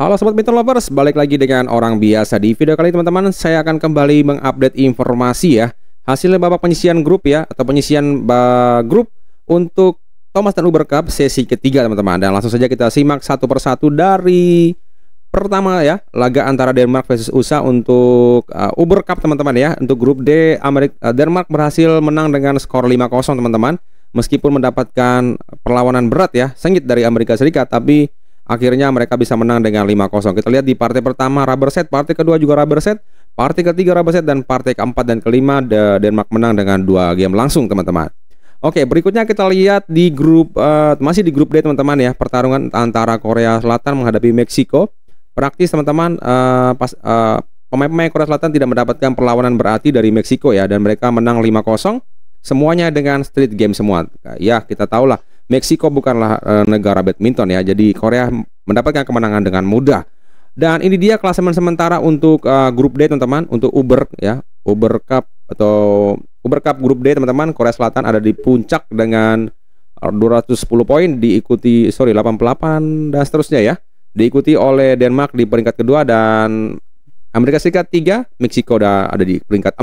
Halo Sobat Pinter Lovers, balik lagi dengan orang biasa Di video kali teman-teman, saya akan kembali mengupdate informasi ya Hasil babak penyisian grup ya, atau penyisian grup untuk Thomas dan Uber Cup sesi ketiga teman-teman Dan langsung saja kita simak satu persatu dari pertama ya Laga antara Denmark versus USA untuk uh, Uber Cup teman-teman ya Untuk grup D, Amerika, uh, Denmark berhasil menang dengan skor 5-0 teman-teman Meskipun mendapatkan perlawanan berat ya, sengit dari Amerika Serikat Tapi Akhirnya mereka bisa menang dengan 5-0. Kita lihat di partai pertama rubber set, partai kedua juga rubber set, partai ketiga rubber set dan partai keempat dan kelima Denmark menang dengan dua game langsung, teman-teman. Oke, berikutnya kita lihat di grup uh, masih di grup D, teman-teman ya, pertarungan antara Korea Selatan menghadapi Meksiko. Praktis, teman-teman, uh, pas uh, pemain-pemain Korea Selatan tidak mendapatkan perlawanan berarti dari Meksiko ya dan mereka menang 5-0 semuanya dengan street game semua. Ya, kita tahulah Meksiko bukanlah e, negara badminton ya, jadi Korea mendapatkan kemenangan dengan mudah. Dan ini dia klasemen sementara untuk uh, grup D teman-teman, untuk Uber ya, Uber Cup atau Uber Cup grup D teman-teman, Korea Selatan ada di puncak dengan 210 poin diikuti sorry 88 dan seterusnya ya. Diikuti oleh Denmark di peringkat kedua dan Amerika Serikat 3, Meksiko ada di peringkat 4.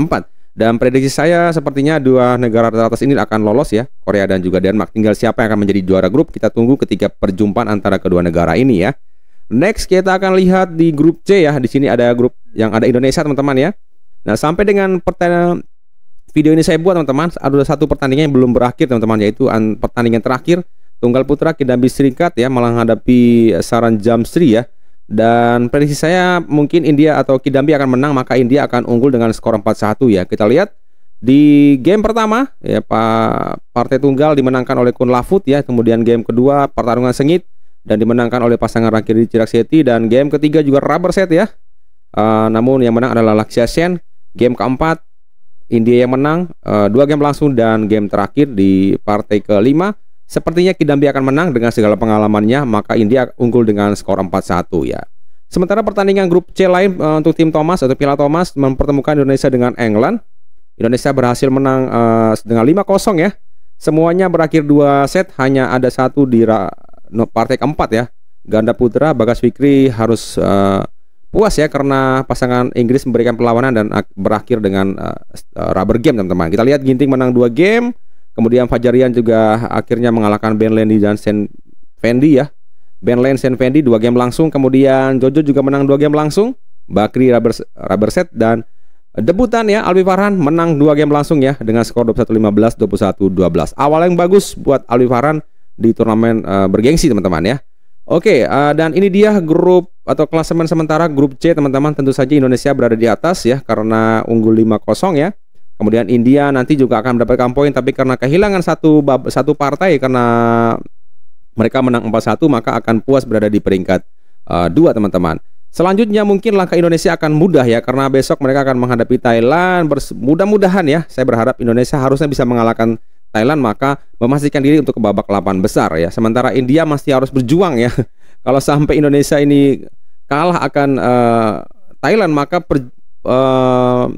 Dan prediksi saya sepertinya dua negara teratas ini akan lolos ya, Korea dan juga Denmark. Tinggal siapa yang akan menjadi juara grup, kita tunggu ketika perjumpaan antara kedua negara ini ya. Next kita akan lihat di grup C ya. Di sini ada grup yang ada Indonesia teman-teman ya. Nah, sampai dengan pertandingan video ini saya buat teman-teman, ada satu pertandingan yang belum berakhir teman-teman yaitu pertandingan terakhir Tunggal Putra Kidambi Serikat ya malah menghadapi Saran Jamsri ya. Dan prediksi saya mungkin India atau Kidambi akan menang maka India akan unggul dengan skor 4-1 ya. Kita lihat di game pertama ya Pak Partai Tunggal dimenangkan oleh Kun Lafut ya. Kemudian game kedua pertarungan sengit dan dimenangkan oleh pasangan di Cirak Seti dan game ketiga juga rubber set ya. Uh, namun yang menang adalah Laksia Sen. Game keempat India yang menang uh, dua game langsung dan game terakhir di partai kelima Sepertinya Kidambi akan menang dengan segala pengalamannya, maka India unggul dengan skor 4-1 ya. Sementara pertandingan grup C lain e, untuk tim Thomas atau Piala Thomas mempertemukan Indonesia dengan England. Indonesia berhasil menang e, dengan 5-0 ya. Semuanya berakhir dua set, hanya ada satu di no, partai keempat ya. Ganda putra Bagas Fikri harus e, puas ya karena pasangan Inggris memberikan perlawanan dan berakhir dengan e, rubber game teman-teman. Kita lihat Ginting menang 2 game, Kemudian Fajarian juga akhirnya mengalahkan Ben Landy dan Sen Fendi ya. Ben dan Sen Fendi dua game langsung. Kemudian Jojo juga menang dua game langsung. Bakri rubber, rubber set dan debutan ya Alwi Farhan menang dua game langsung ya dengan skor 21-15, 21-12. Awal yang bagus buat Alwi Farhan di turnamen uh, bergengsi teman-teman ya. Oke, uh, dan ini dia grup atau klasemen sementara grup C teman-teman. Tentu saja Indonesia berada di atas ya karena unggul 5-0 ya. Kemudian India nanti juga akan mendapatkan poin tapi karena kehilangan satu satu partai karena mereka menang 4-1 maka akan puas berada di peringkat uh, dua teman-teman. Selanjutnya mungkin langkah Indonesia akan mudah ya karena besok mereka akan menghadapi Thailand. Mudah-mudahan ya saya berharap Indonesia harusnya bisa mengalahkan Thailand maka memastikan diri untuk ke babak 8 besar ya. Sementara India masih harus berjuang ya. Kalau sampai Indonesia ini kalah akan uh, Thailand maka per, uh,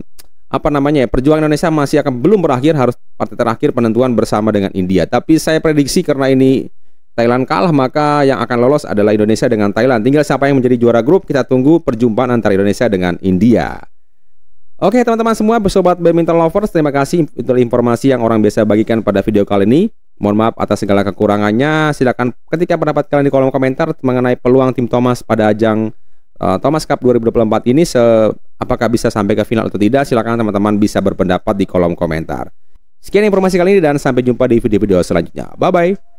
apa namanya ya, perjuangan Indonesia masih akan belum berakhir harus partai terakhir penentuan bersama dengan India. Tapi saya prediksi karena ini Thailand kalah maka yang akan lolos adalah Indonesia dengan Thailand. Tinggal siapa yang menjadi juara grup kita tunggu perjumpaan antara Indonesia dengan India. Oke teman-teman semua sobat badminton lovers terima kasih untuk informasi yang orang biasa bagikan pada video kali ini. Mohon maaf atas segala kekurangannya. Silakan ketika pendapat kalian di kolom komentar mengenai peluang tim Thomas pada ajang uh, Thomas Cup 2024 ini se Apakah bisa sampai ke final atau tidak? Silakan teman-teman bisa berpendapat di kolom komentar. Sekian informasi kali ini dan sampai jumpa di video-video selanjutnya. Bye-bye.